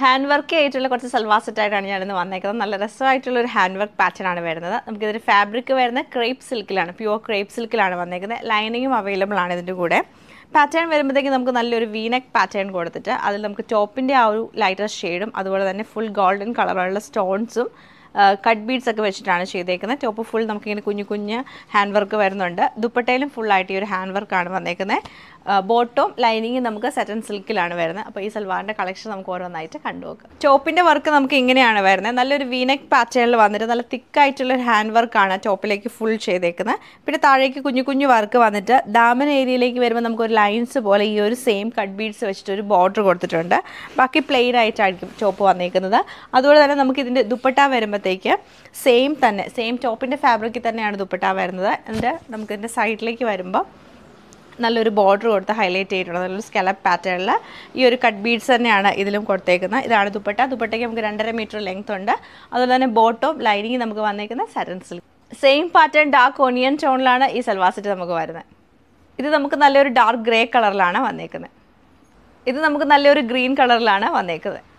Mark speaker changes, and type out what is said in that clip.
Speaker 1: hand work ആയിട്ടുള്ള കുറച്ച് സൽവാർ സെറ്റായിട്ടാണ് ഞാനിന്ന് വന്നേക്കുന്നത് നല്ല രസമായിട്ടുള്ള ഒരു ഹാൻഡ് വർക്ക് പാറ്റേൺ ആണ് വരുന്നത് നമുക്കിതൊരു ഫാബ്രിക് വരുന്നത് ക്രേപ്പ് സിൽക്കിലാണ് പ്യുവർ ക്രേപ്പ് സിൽക്കിലാണ് വന്നേക്കുന്നത് ലൈനിങ്ങും അവൈലബിൾ ആണ് ഇതിൻ്റെ കൂടെ പാറ്റേൺ വരുമ്പോഴത്തേക്ക് നമുക്ക് നല്ലൊരു വീനെക്ക് പാറ്റേൺ കൊടുത്തിട്ട് അതിൽ നമുക്ക് ടോപ്പിൻ്റെ ആ ഒരു ലൈറ്റർ ഷെയ്ഡും അതുപോലെ തന്നെ ഫുൾ ഗോൾഡൻ കളറുള്ള സ്റ്റോൺസും കട്ട് ബീഡ്സ് ഒക്കെ വെച്ചിട്ടാണ് ചെയ്തേക്കുന്നത് ടോപ്പ് ഫുൾ നമുക്കിങ്ങനെ കുഞ്ഞു കുഞ്ഞ് ഹാൻഡ് വർക്ക് വരുന്നുണ്ട് ദുപ്പട്ടയിലും ഫുള്ളായിട്ട് ഈ ഒരു ഹാൻഡ് വർക്കാണ് വന്നേക്കുന്നത് ബോട്ടം ലൈനിങ് നമുക്ക് സെറ്റൻ സിൽക്കിലാണ് വരുന്നത് അപ്പോൾ ഈ സൽവാറിൻ്റെ കളക്ഷൻ നമുക്ക് ഓരോന്നായിട്ട് കണ്ടുപോക്കാം ടോപ്പിൻ്റെ വർക്ക് നമുക്ക് ഇങ്ങനെയാണ് വരുന്നത് നല്ലൊരു വീനക് പാറ്റേണിൽ വന്നിട്ട് നല്ല തിക്കായിട്ടുള്ളൊരു ഒരു ഹാൻഡ് വർക്കാണ് ടോപ്പിലേക്ക് ഫുൾ ചെയ്തേക്കുന്നത് പിന്നെ താഴേക്ക് കുഞ്ഞു കുഞ്ഞു വർക്ക് വന്നിട്ട് ദാമൻ ഏരിയയിലേക്ക് വരുമ്പോൾ നമുക്കൊരു ലൈൻസ് പോലെ ഈ ഒരു സെയിം കട്ട് ബീഡ്സ് വെച്ചിട്ട് ഒരു ബോർഡർ കൊടുത്തിട്ടുണ്ട് ബാക്കി പ്ലെയിൻ ആയിട്ടായിരിക്കും ടോപ്പ് വന്നേക്കുന്നത് അതുപോലെ തന്നെ നമുക്ക് ഇതിൻ്റെ ദുപ്പട്ട വരുമ്പോഴത്തേക്ക് സെയിം തന്നെ സെയിം ടോപ്പിൻ്റെ ഫാബ്രിക്കിൽ തന്നെയാണ് ദുപ്പട്ട വരുന്നത് എന്നിട്ട് നമുക്കിതിൻ്റെ സൈഡിലേക്ക് വരുമ്പോൾ നല്ലൊരു ബോർഡർ കൊടുത്ത് ഹൈലൈറ്റ് ചെയ്തിട്ടുള്ളത് നല്ലൊരു സ്കലപ്പ് പാറ്റേണിൽ ഈ ഒരു കട്ട് ബീഡ്സ് തന്നെയാണ് ഇതിലും കൊടുത്തേക്കുന്നത് ഇതാണ് ദുപ്പട്ട ദുപ്പട്ടയ്ക്ക് നമുക്ക് രണ്ടര മീറ്റർ ലെങ്ത് ഉണ്ട് അതുപോലെ തന്നെ ബോട്ടോം ലൈനിങ് നമുക്ക് വന്നേക്കുന്നത് സരൻസിൽ silk same pattern dark onion ടോണിലാണ് ഈ സൽവാസിറ്റ് നമുക്ക് വരുന്നത് ഇത് നമുക്ക് നല്ലൊരു ഡാർക്ക് ഗ്രേ കളറിലാണ് വന്നേക്കുന്നത് ഇത് നമുക്ക് നല്ലൊരു ഗ്രീൻ കളറിലാണ് വന്നേക്കുന്നത്